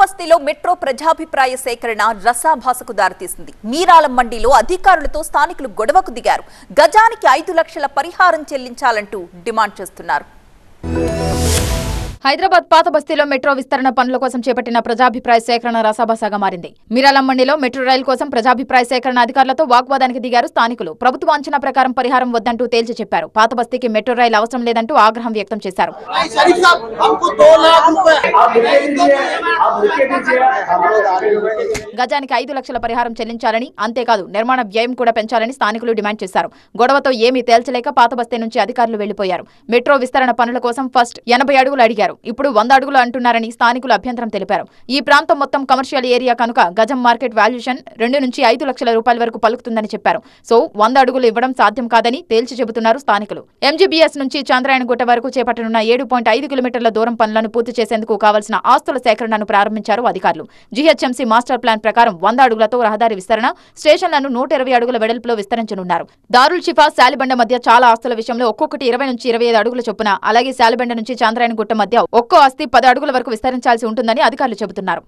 బస్తీలో మెట్రో ప్రజాభిప్రాయ సేకరణ రసాభాసకు దారితీసింది మీరాలం మండీలో అధికారులతో స్థానికులు గొడవకు దిగారు గజానికి ఐదు లక్షల పరిహారం చెల్లించాలంటూ డిమాండ్ చేస్తున్నారు హైదరాబాద్ పాత బస్తీలో మెట్రో విస్తరణ పనుల కోసం చేపట్టిన ప్రజాభిప్రాయ సేకరణ రసాభాసాగా మారింది మీరాలం మండీలో మెట్రో రైల్ కోసం ప్రజాభిప్రాయ సేకరణ అధికారులతో వాగ్వాదానికి దిగారు స్థానికులు ప్రభుత్వ అంచనా ప్రకారం పరిహారం వద్దంటూ తేల్చి చెప్పారు పాత బస్తీకి మెట్రో రైల్ అవసరం లేదంటూ ఆగ్రహం వ్యక్తం చేశారు గజానికి ఐదు లక్షల పరిహారం చెల్లించాలని అంతేకాదు నిర్మాణ వ్యయం కూడా పెంచాలని స్థానికులు డిమాండ్ చేశారు గొడవతో ఏమీ తేల్చలేక పాత బస్తీ నుంచి అధికారులు వెళ్లిపోయారు మెట్రో విస్తరణ పనుల కోసం ఫస్ట్ ఎనభై అడుగులు అడిగారు ఇప్పుడు వంద అడుగులు అంటున్నారని స్థానికులు అభ్యంతరం తెలిపారు ఈ ప్రాంతం మొత్తం కమర్షియల్ ఏరియా కనుక గజం మార్కెట్ వాల్యుయేషన్ రెండు నుంచి ఐదు లక్షల రూపాయల వరకు పలుకుతుందని చెప్పారు సో వంద అడుగులు ఇవ్వడం సాధ్యం కాదని తేల్చి చెబుతున్నారు స్థానికులు ఎంజీబీఎస్ నుంచి గుట్ట వరకు చేపట్టనున్న ఏడు పాయింట్ ఐదు కిలోమీటర్ల దూరం పనులను పూర్తి చేసేందుకు కావాల్సిన ఆస్తుల సేకరణను ప్రారంభించారు అధికారులు జీహెచ్ఎంసీ మాస్టర్ ప్లాన్ ప్రకారం వంద అడుగులతో రహదారి విస్తరణ స్టేషన్లను నూట ఇరవై అడుగుల వెడల్పులో విస్తరించనున్నారు దారుల్ షిఫా శాలిబండ మధ్య చాలా ఆస్తుల విషయంలో ఒక్కొక్కటి ఇరవై నుంచి ఇరవై ఐదు అడుగుల చొప్పున అలాగే శాలిబండ నుంచి చాంద్రాయణ గుట్ట మధ్య ఒక్కో ఆస్తి పది అడుగుల వరకు విస్తరించాల్సి ఉంటుందని అధికారులు చెబుతున్నారు